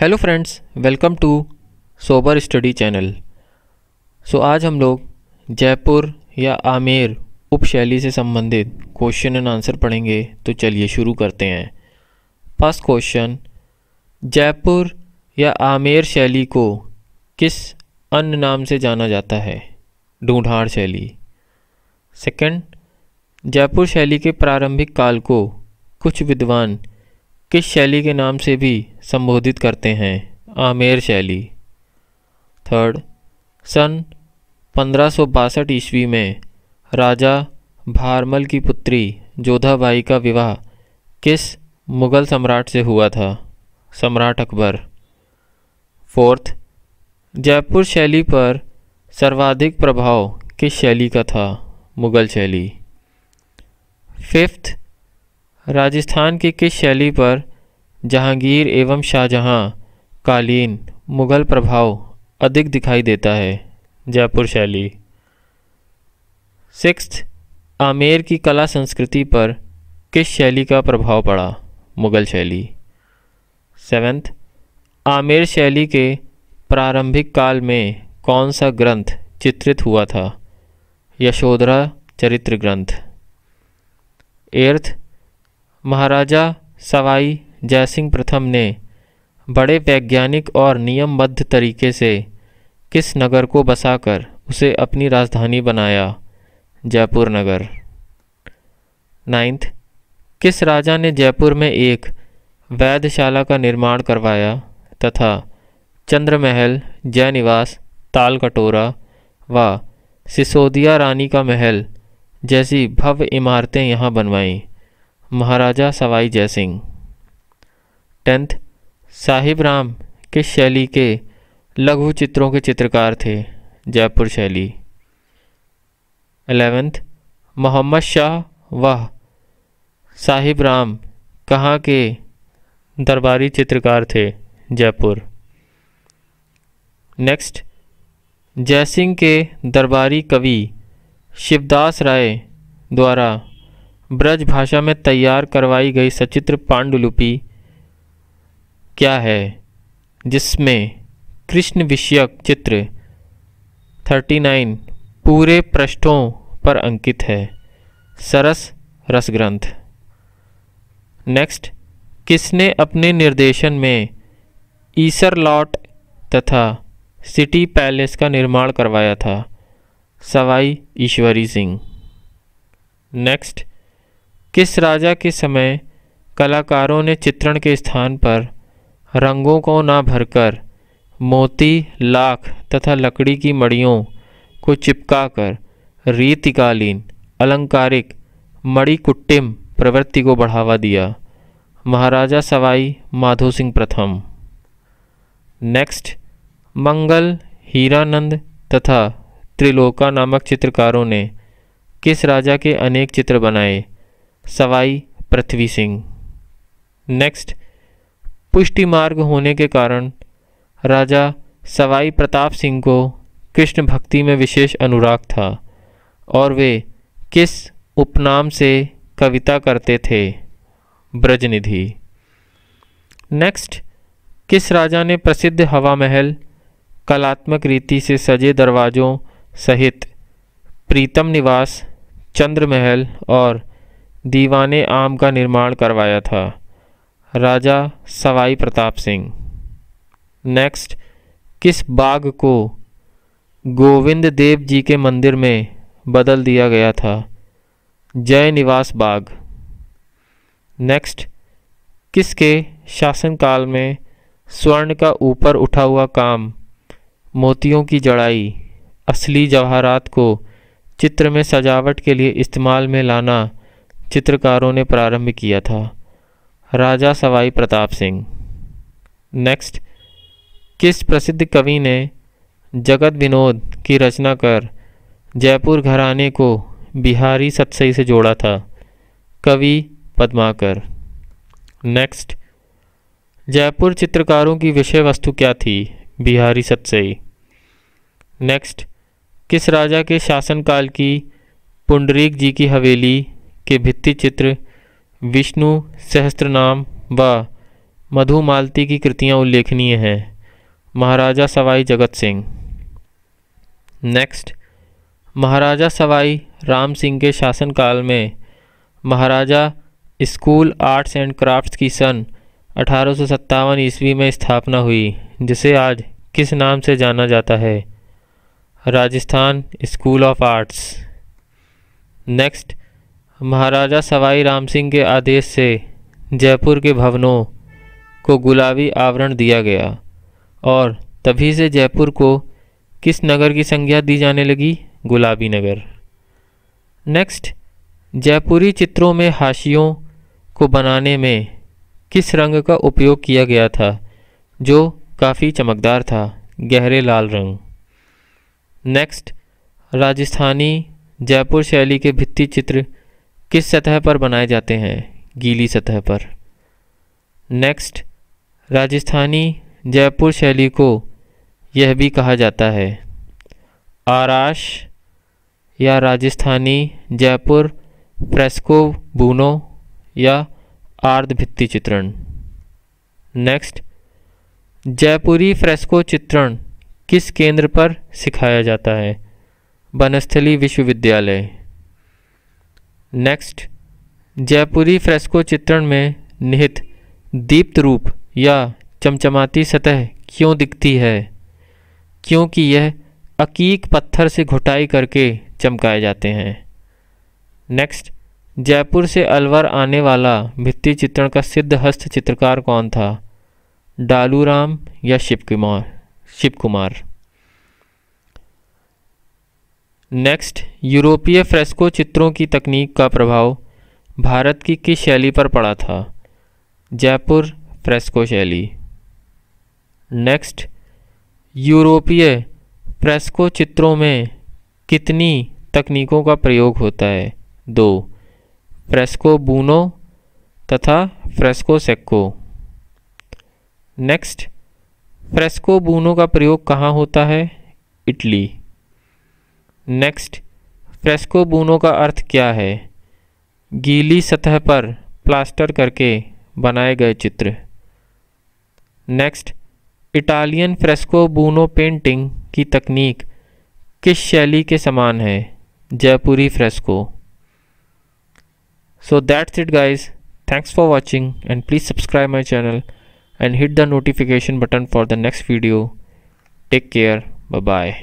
hello friends welcome to sober study channel so आज हम लोग जयपुर या आमेर उपशैली से संबंधित क्वेश्चन एंड आंसर पढ़ेंगे तो चलिए शुरू करते हैं फर्स्ट क्वेश्चन जयपुर या आमेर शैली को किस अन्य नाम से जाना जाता है ढूंढाड़ शैली सेकंड जयपुर शैली के प्रारंभिक काल को कुछ विद्वान किस शैली के नाम से भी संबोधित करते हैं आमेर शैली थर्ड सन पंद्रह ईस्वी में राजा भारमल की पुत्री जोधाबाई का विवाह किस मुग़ल सम्राट से हुआ था सम्राट अकबर फोर्थ जयपुर शैली पर सर्वाधिक प्रभाव किस शैली का था मुग़ल शैली फिफ्थ राजस्थान की किस शैली पर जहांगीर एवं शाहजहाँ कालीन मुग़ल प्रभाव अधिक दिखाई देता है जयपुर शैली सिक्स्थ आमेर की कला संस्कृति पर किस शैली का प्रभाव पड़ा मुग़ल शैली सेवेंथ आमेर शैली के प्रारंभिक काल में कौन सा ग्रंथ चित्रित हुआ था यशोधरा चरित्र ग्रंथ एर्थ महाराजा सवाई जयसिंह प्रथम ने बड़े वैज्ञानिक और नियमबद्ध तरीके से किस नगर को बसाकर उसे अपनी राजधानी बनाया जयपुर नगर नाइन्थ किस राजा ने जयपुर में एक वैधशाला का निर्माण करवाया तथा चंद्रमहल जय निवास ताल कटोरा व सिसोदिया रानी का महल जैसी भव्य इमारतें यहाँ बनवाईं महाराजा सवाई जयसिंह टेंथ साहिब राम के शैली के लघु चित्रों के चित्रकार थे जयपुर शैली एलेवेंथ मोहम्मद शाह वह साहिब राम कहाँ के दरबारी चित्रकार थे जयपुर नेक्स्ट जयसिंह के दरबारी कवि शिवदास राय द्वारा ब्रज भाषा में तैयार करवाई गई सचित्र पांडुलिपि क्या है जिसमें कृष्ण विषयक चित्र 39 पूरे पृष्ठों पर अंकित है सरस रस ग्रंथ नेक्स्ट किसने अपने निर्देशन में ईसर लॉट तथा सिटी पैलेस का निर्माण करवाया था सवाई ईश्वरी सिंह नेक्स्ट किस राजा के समय कलाकारों ने चित्रण के स्थान पर रंगों को ना भरकर मोती लाख तथा लकड़ी की मड़ियों को चिपकाकर रीतिकालीन अलंकारिक मणिकुट्टिम प्रवृत्ति को बढ़ावा दिया महाराजा सवाई माधो सिंह प्रथम नेक्स्ट मंगल हीरानंद तथा त्रिलोका नामक चित्रकारों ने किस राजा के अनेक चित्र बनाए सवाई पृथ्वी सिंह नेक्स्ट पुष्टि मार्ग होने के कारण राजा सवाई प्रताप सिंह को कृष्ण भक्ति में विशेष अनुराग था और वे किस उपनाम से कविता करते थे ब्रजनिधि नेक्स्ट किस राजा ने प्रसिद्ध हवा महल कलात्मक रीति से सजे दरवाज़ों सहित प्रीतम निवास चंद्र महल और दीवाने आम का निर्माण करवाया था राजा सवाई प्रताप सिंह नेक्स्ट किस बाग को गोविंद देव जी के मंदिर में बदल दिया गया था जय निवास बाग नेक्स्ट किसके शासनकाल में स्वर्ण का ऊपर उठा हुआ काम मोतियों की जड़ाई असली जवाहरात को चित्र में सजावट के लिए इस्तेमाल में लाना चित्रकारों ने प्रारंभ किया था राजा सवाई प्रताप सिंह नेक्स्ट किस प्रसिद्ध कवि ने जगत विनोद की रचना कर जयपुर घराने को बिहारी सतसई से जोड़ा था कवि पद्माकर नेक्स्ट जयपुर चित्रकारों की विषय वस्तु क्या थी बिहारी सतसई नेक्स्ट किस राजा के शासनकाल की पुंडरीक जी की हवेली के भित्ति चित्र विष्णु सहस्त्रनाम व मधुमालती की कृतियाँ उल्लेखनीय हैं महाराजा सवाई जगत सिंह नेक्स्ट महाराजा सवाई राम सिंह के शासनकाल में Maharaja School Arts and Crafts की सन अठारह ईस्वी में स्थापना हुई जिसे आज किस नाम से जाना जाता है Rajasthan School of Arts next Maharaja Sawai Ram Singh के आदेश से जयपुर के भवनों को गुलाबी आवरण दिया गया और तभी से जयपुर को किस नगर की संज्ञा दी जाने लगी गुलाबी नगर नेक्स्ट जयपुरी चित्रों में हाशियों को बनाने में किस रंग का उपयोग किया गया था जो काफ़ी चमकदार था गहरे लाल रंग नेक्स्ट राजस्थानी जयपुर शैली के भित्ति चित्र किस सतह पर बनाए जाते हैं गीली सतह पर नेक्स्ट राजस्थानी जयपुर शैली को यह भी कहा जाता है आराश या राजस्थानी जयपुर फ्रेस्को बूनो या आर्ध भित्ति चित्रण नेक्स्ट जयपुरी फ्रेस्को चित्रण किस केंद्र पर सिखाया जाता है बनस्थली विश्वविद्यालय नेक्स्ट जयपुरी फ्रेस्को चित्रण में निहित दीप्त रूप या चमचमाती सतह क्यों दिखती है क्योंकि यह अकीक पत्थर से घुटाई करके चमकाए जाते हैं नेक्स्ट जयपुर से अलवर आने वाला भित्ति चित्रण का सिद्ध हस्त चित्रकार कौन था डालूराम या शिव कुमार शिव कुमार नेक्स्ट यूरोपीय फ्रेस्को चित्रों की तकनीक का प्रभाव भारत की किस शैली पर पड़ा था जयपुर फ्रेस्को शैली नेक्स्ट यूरोपीय फ्रेस्को चित्रों में कितनी तकनीकों का प्रयोग होता है दो फ्रेस्को बूनो तथा fresco secco next fresco buono का प्रयोग कहाँ होता है इटली नेक्स्ट फ्रेस्को बूनो का अर्थ क्या है गीली सतह पर प्लास्टर करके बनाए गए चित्र next Italian fresco buono painting की तकनीक किस शैली के समान है Jaipuri fresco so that's it guys thanks for watching and please subscribe my channel and hit the notification button for the next video take care bye